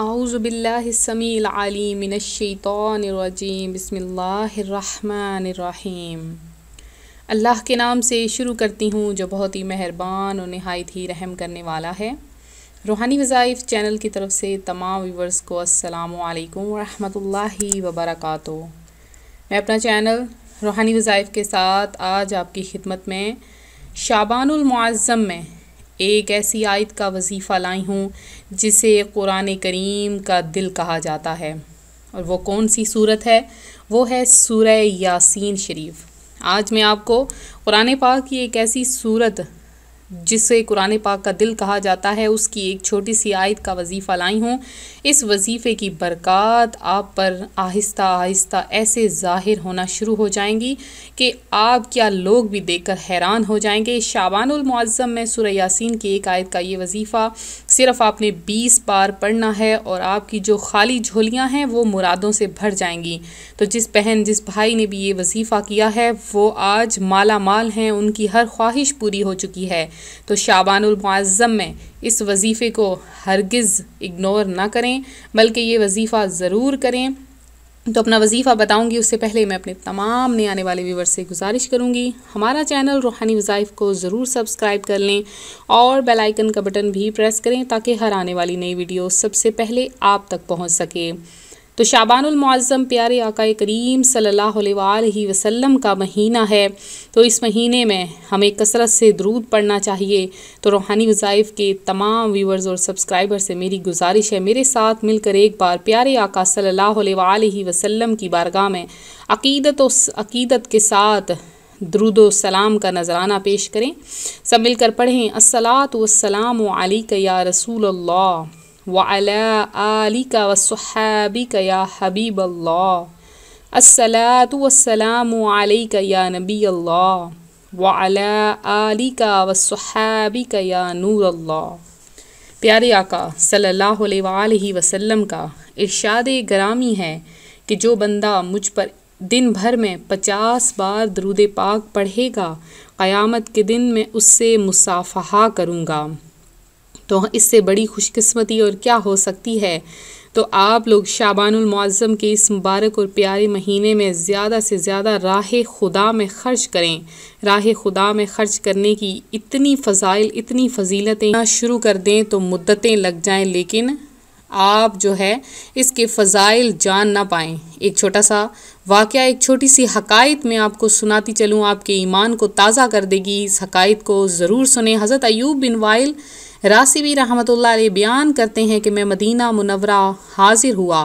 आउज़बिल्लिसमीम बसमीम अल्लाह के नाम से शुरू करती हूँ जो बहुत ही मेहरबान और नहायत ही रहम करने वाला है रूहानी वज़ाइफ चैनल की तरफ से तमाम व्यूवर्स को असलकम वालेकुम रहमतुल्लाहि व बरकातहू मैं अपना चैनल रूहानी वज़ाइफ के साथ आज आपकी खिदमत में शाबानुल में एक ऐसी आयत का वजीफ़ा लाई हूँ जिसे कुरान करीम का दिल कहा जाता है और वो कौन सी सूरत है वो है सूरह यासीन शरीफ आज मैं आपको कुरान पाक की एक ऐसी सूरत जिसे कुरान पाक का दिल कहा जाता है उसकी एक छोटी सी आयत का वजीफ़ा लाई हूँ इस वजीफ़े की बरक़ात आप पर आहिस्ता आहिस्ता ऐसे ज़ाहिर होना शुरू हो जाएंगी कि आप क्या लोग भी देखकर हैरान हो जाएंगे शाबानमज़म में सुर यासिन की एक आयत का ये वजीफ़ा सिर्फ़ आपने बीस बार पढ़ना है और आपकी जो खाली झोलियाँ हैं वो मुरादों से भर जाएंगी तो जिस बहन जिस भाई ने भी ये वजीफ़ा किया है वो आज माला माल हैं उनकी हर ख्वाहिश पूरी हो चुकी है तो शाबानमज़म में इस वजीफ़े को हरगिज़ इग्नोर ना करें बल्कि ये वजीफ़ा ज़रूर करें तो अपना वजीफ़ा बताऊंगी उससे पहले मैं अपने तमाम नए आने वाले व्यूवर से गुजारिश करूंगी हमारा चैनल रूहानी वज़ाइफ को ज़रूर सब्सक्राइब कर लें और बेल आइकन का बटन भी प्रेस करें ताकि हर आने वाली नई वीडियो सबसे पहले आप तक पहुंच सके तो शाबानमज़म प्यारे आकाए करीम सल्ह वसम का महीना है तो इस महीने में हमें कसरत से दरूद पढ़ना चाहिए तो रूहानी वज़ाइफ़ के तमाम व्यूवर्स और सब्सक्राइबर से मेरी गुजारिश है मेरे साथ मिलकर एक बार प्यारे आका सल्ह वसम की बारगाह में अकीदत और अकीदत के साथ दरुद सलाम का नजराना पेश करें सब मिलकर पढ़ें असलात वसलाम या रसूल अल्लाह वाला आली का वसहाबी का या हबीब अल्लाह असलातम का या नबी अल्लाह वाला आली का वसहाबी का या नूर प्यारे आका सल्लल्लाहु अलैहि वसल्लम का इरशाद ग्रामी है कि जो बंदा मुझ पर दिन भर में पचास बार दरूद पाक पढ़ेगा क़यामत के दिन में उससे मुसाफ़हा करूँगा तो इससे बड़ी खुशकस्मती और क्या हो सकती है तो आप लोग शाबानमज़म के इस मुबारक और प्यारे महीने में ज़्यादा से ज़्यादा राह खुदा में ख़र्च करें राह खुदा में ख़र्च करने की इतनी फ़जाइल इतनी फजीलतें शुरू कर दें तो मुद्दतें लग जाएं लेकिन आप जो है इसके फ़जाइल जान ना पाएँ एक छोटा सा वाक़ एक छोटी सी हकायत में आपको सुनाती चलूँ आपके ईमान को ताज़ा कर देगी इस हकायत को ज़रूर सुने हज़रत अयूब बिन वाइल रासीबी रहमतुल्लाह अलैह बयान करते हैं कि मैं मदीना मुनवरा हाजिर हुआ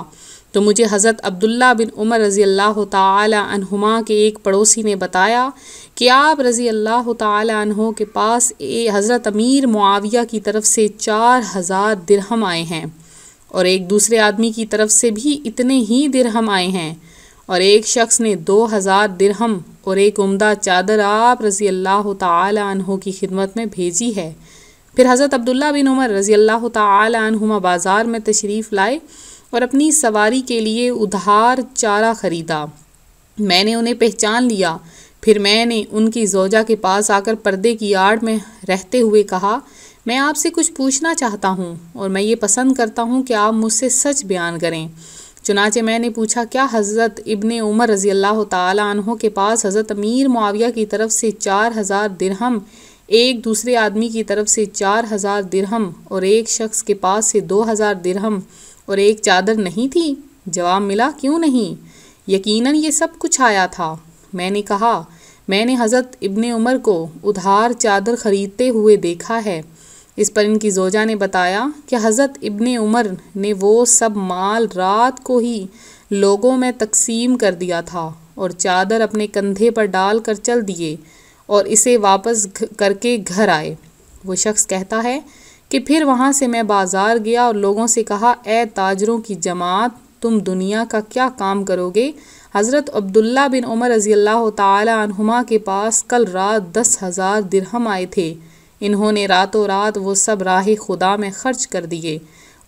तो मुझे हज़रत अब्दुल्ला बिन उमर रज़ी अल्लाह तुमा के एक पड़ोसी ने बताया कि आप रज़ी अल्लाह तहों के पास हज़रत अमीर मुआविया की तरफ से चार हज़ार दिरहम आए हैं और एक दूसरे आदमी की तरफ से भी इतने ही दिरहम आए हैं और एक शख्स ने दो हज़ार दिरहम और एक उमदा चादर आप रज़ी अल्लाह तहों की खिदमत में भेजी है फिर हज़रत अब्दुल्ला बिन उमर रज़ी अल्लाह तुमा बाज़ार में तशरीफ़ लाए और अपनी सवारी के लिए उधार चारा ख़रीदा मैंने उन्हें पहचान लिया फिर मैंने उनकी जोजा के पास आकर पर्दे की आड़ में रहते हुए कहा मैं आपसे कुछ पूछना चाहता हूँ और मैं ये पसंद करता हूँ कि आप मुझसे सच बयान करें चुनाचे मैंने पूछा क्या हज़रत इबन उमर रज़ी अल्लाह तहों के पास हज़रत अमीर मुआविया की तरफ से चार हज़ार दिरहम एक दूसरे आदमी की तरफ से चार हज़ार दिरहम और एक शख्स के पास से दो हज़ार दिरहम और एक चादर नहीं थी जवाब मिला क्यों नहीं यकीनन ये सब कुछ आया था मैंने कहा मैंने हज़रत इब्ने उमर को उधार चादर ख़रीदते हुए देखा है इस पर इनकी जोजा ने बताया कि हज़रत इब्ने उमर ने वो सब माल रात को ही लोगों में तकसीम कर दिया था और चादर अपने कंधे पर डाल कर चल दिए और इसे वापस करके घर आए वो शख्स कहता है कि फिर वहाँ से मैं बाज़ार गया और लोगों से कहा ए ताजरों की जमात तुम दुनिया का क्या काम करोगे हज़रत अब्दुल्ला बिन उमर रज़ी अल्लाह तुमा के पास कल रात दस हज़ार दिरहम आए थे इन्होंने रातों रात वो सब राह खुदा में खर्च कर दिए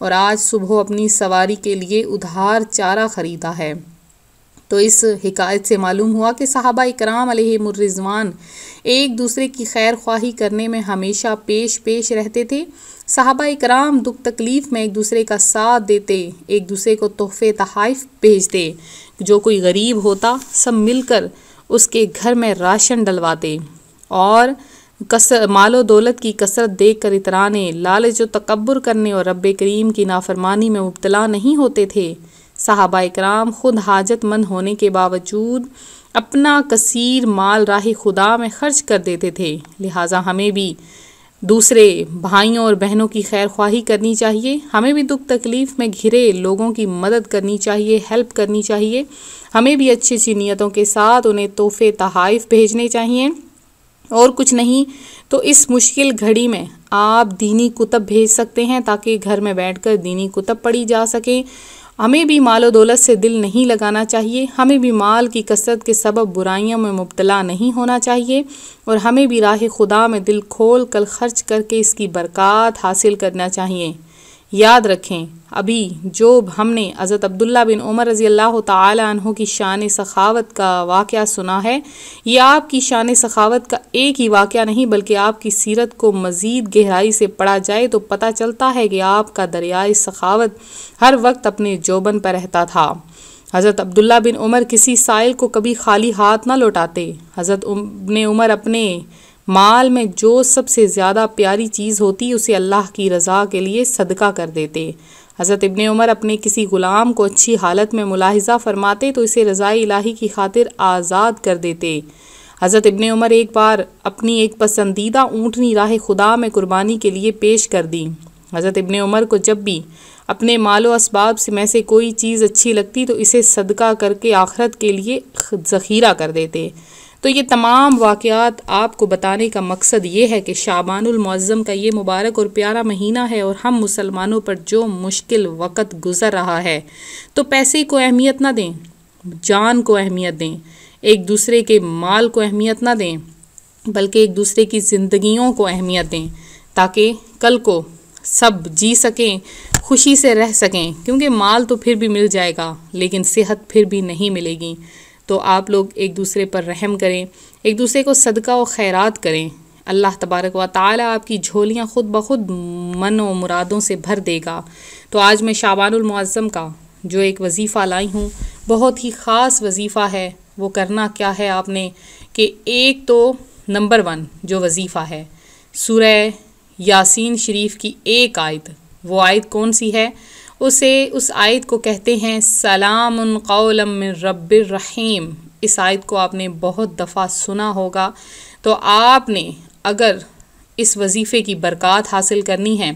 और आज सुबह अपनी सवारी के लिए उधार चारा ख़रीदा है तो इस हिकायत से मालूम हुआ कि साहबा इकराम रिजवान एक दूसरे की खैर ख्वाही करने में हमेशा पेश पेश रहते थे साहबा इकराम दुख तकलीफ़ में एक दूसरे का साथ देते एक दूसरे को तोहफ़े तहाइफ भेजते जो कोई गरीब होता सब मिलकर उसके घर में राशन डलवाते और कस मालो दौलत की कसरत देख कर इतराने लालच व तकबर करने और रब करीम की नाफरमानी में मुबतला नहीं होते थे साहबा कराम ख़ुद हाजतमंद होने के बावजूद अपना कसीर माल राह खुदा में ख़र्च कर देते थे लिहाजा हमें भी दूसरे भाइयों और बहनों की खैर ख्वाही करनी चाहिए हमें भी दुख तकलीफ़ में घिरे लोगों की मदद करनी चाहिए हेल्प करनी चाहिए हमें भी अच्छी अच्छी नीयतों के साथ उन्हें तोहफे तहाइफ भेजने चाहिए और कुछ नहीं तो इस मुश्किल घड़ी में आप दीनी कुतब भेज सकते हैं ताकि घर में बैठकर दीनी कुतब पढ़ी जा सके हमें भी मालो दौलत से दिल नहीं लगाना चाहिए हमें भी माल की कसरत के सबब बुराइयों में मुबतला नहीं होना चाहिए और हमें भी राह खुदा में दिल खोल कर खर्च करके इसकी बरक़ात हासिल करना चाहिए याद रखें अभी जो हमने हज़रत अब्दुल्ला बिन उमर रज़ी अल्लाह तहों की शान सखावत का वाक़ सुना है ये आपकी शान सखावत का एक ही वाक़ नहीं बल्कि आपकी सीरत को मज़ीद गहराई से पढ़ा जाए तो पता चलता है कि आपका दरियाए सखावत हर वक्त अपने जोबन पर रहता था हज़रत अब्दुल्ला बिन उमर किसी साइल को कभी खाली हाथ ना लौटाते हज़रत ने उमर अपने माल में जो सबसे ज़्यादा प्यारी चीज़ होती उसे अल्लाह की रज़ा के लिए सदका कर देते हज़रत इबन उमर अपने किसी ग़ुलाम को अच्छी हालत में मुलाहजा फरमाते तो इसे रज़ा इलाही की खातिर आज़ाद कर देते हज़रत इबन उमर एक बार अपनी एक पसंदीदा ऊँटनी राह खुदा में कुर्बानी के लिए पेश कर दी हज़रत इबन उमर को जब भी अपने मालो इसबाब से में से कोई चीज़ अच्छी लगती तो इसे सदका करके आखरत के लिए ज़ख़ीरा कर देते तो ये तमाम वाक़ात आपको बताने का मकसद ये है कि शाबानमज़म का ये मुबारक और प्यारा महीना है और हम मुसलमानों पर जो मुश्किल वक़्त गुज़र रहा है तो पैसे को अहमियत ना दें जान को अहमियत दें एक दूसरे के माल को अहमियत ना दें बल्कि एक दूसरे की ज़िंदगियों को अहमियत दें ताकि कल को सब जी सकें खुशी से रह सकें क्योंकि माल तो फिर भी मिल जाएगा लेकिन सेहत फिर भी नहीं मिलेगी तो आप लोग एक दूसरे पर रहम करें एक दूसरे को सदका व खैरात करें अल्लाह तबारक व ताली आपकी झोलियाँ ख़ुद ब खुद मन व मुरादों से भर देगा तो आज मैं शाबानमज़म का जो एक वजीफ़ा लाई हूँ बहुत ही ख़ास वजीफ़ा है वो करना क्या है आपने कि एक तो नंबर वन जो वजीफ़ा है सुरह यासीन शरीफ की एक आयत वो आयत कौन सी है उसे उस आयत को कहते हैं सलाम कौलम रबीम इस आयत को आपने बहुत दफ़ा सुना होगा तो आपने अगर इस वजीफ़े की बरक़ात हासिल करनी है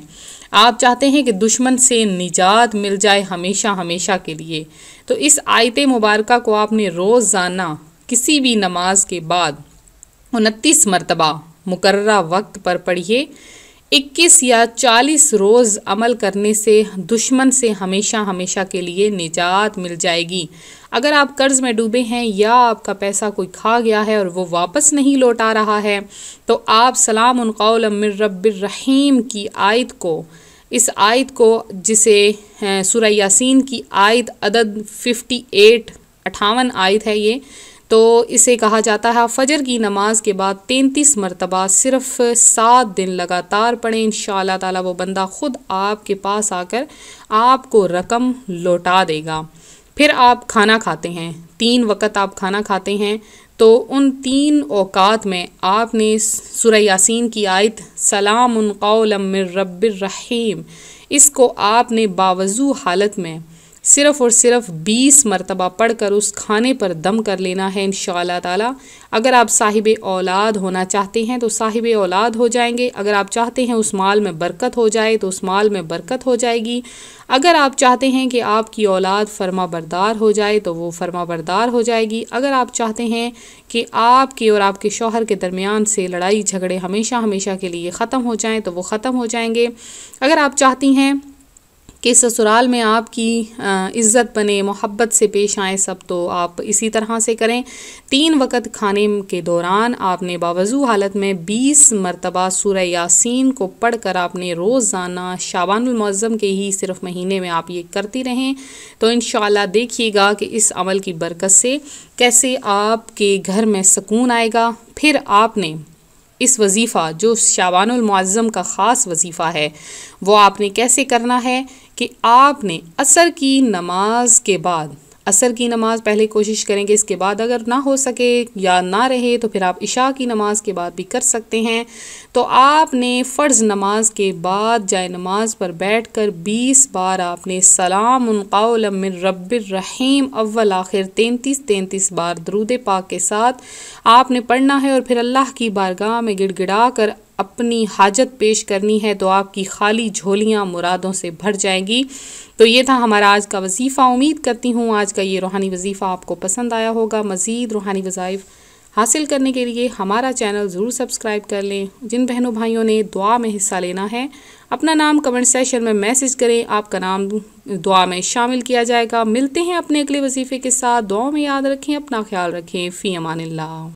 आप चाहते हैं कि दुश्मन से निजात मिल जाए हमेशा हमेशा के लिए तो इस आयत मुबारक को आपने रोज़ाना किसी भी नमाज के बाद उनतीस मरतबा मुकर्रा वक्त पर पढ़िए 21 या 40 रोज़ अमल करने से दुश्मन से हमेशा हमेशा के लिए निजात मिल जाएगी अगर आप कर्ज़ में डूबे हैं या आपका पैसा कोई खा गया है और वो वापस नहीं लौटा रहा है तो आप सलाम उनकौल रहीम की आयत को इस आयत को जिसे सुरैयासीन की आयत अदद 58 अठावन आयत है ये तो इसे कहा जाता है फ़जर की नमाज के बाद तैंतीस मरतबा सिर्फ सात दिन लगातार पढ़ें इन शाह वो बंदा ख़ुद आपके पास आकर आपको रकम लौटा देगा फिर आप खाना खाते हैं तीन वक्त आप खाना खाते हैं तो उन तीन औकात में आपने सुर यासिन की आयत सलाम उन कौलम रबीम इसको आपने बावजू हालत में सिर्फ़ और सिर्फ 20 मरतबा पढ़ कर उस खाने पर दम कर लेना है इन ताला अगर आप साहिब औलाद होना चाहते हैं तो साहिब औलाद हो जाएंगे अगर आप चाहते हैं उस माल में बरकत हो जाए तो उस माल में बरकत हो जाएगी अगर आप चाहते हैं कि आपकी औलाद फर्मा बरदार हो जाए तो वो फर्मा बरदार हो जाएगी अगर आप चाहते हैं कि आपके और आपके शोहर के दरमियान से लड़ाई झगड़े हमेशा हमेशा के लिए ख़त्म हो जाएँ तो वो ख़त्म हो जाएंगे अगर आप चाहती हैं कि ससुराल में आपकी इज़्ज़त बने मोहब्बत से पेश आए सब तो आप इसी तरह से करें तीन वक़्त खाने के दौरान आपने बावजू हालत में बीस मरतबा सूर यासिन को पढ़ कर आपने रोज़ाना शाबानमज़म के ही सिर्फ महीने में आप ये करती रहें तो इन देखिएगा कि इस अमल की बरकत से कैसे आपके घर में सुकून आएगा फिर आपने इस वजीफ़ा जो शाबानमज़म का ख़ास वजीफ़ा है वो आपने कैसे करना है कि आपने असर की नमाज के बाद असर की नमाज़ पहले कोशिश करेंगे इसके बाद अगर ना हो सके या ना रहे तो फिर आप इशा की नमाज़ के बाद भी कर सकते हैं तो आपने फ़र्ज़ नमाज के बाद जाए नमाज पर बैठ कर बीस बार आपने सलाम उनकाउलम रबीम अव्वल आखिर तैंतीस तैंतीस बार दरूद पाक के साथ आपने पढ़ना है और फिर अल्लाह की बारगाह में गिड़गिड़ा कर अपनी हाजत पेश करनी है तो आपकी खाली झोलियाँ मुरादों से भर जाएंगी तो ये था हमारा आज का वजीफ़ा उम्मीद करती हूँ आज का ये रूहानी वजीफ़ा आपको पसंद आया होगा मज़ीद रूहानी वज़ाइफ हासिल करने के लिए हमारा चैनल ज़रूर सब्सक्राइब कर लें जिन बहनों भाइयों ने दुआ में हिस्सा लेना है अपना नाम कमेंट सेशन में मैसेज करें आपका नाम दुआ में शामिल किया जाएगा मिलते हैं अपने अगले वजीफ़े के साथ दुआ में याद रखें अपना ख्याल रखें फ़ी अमान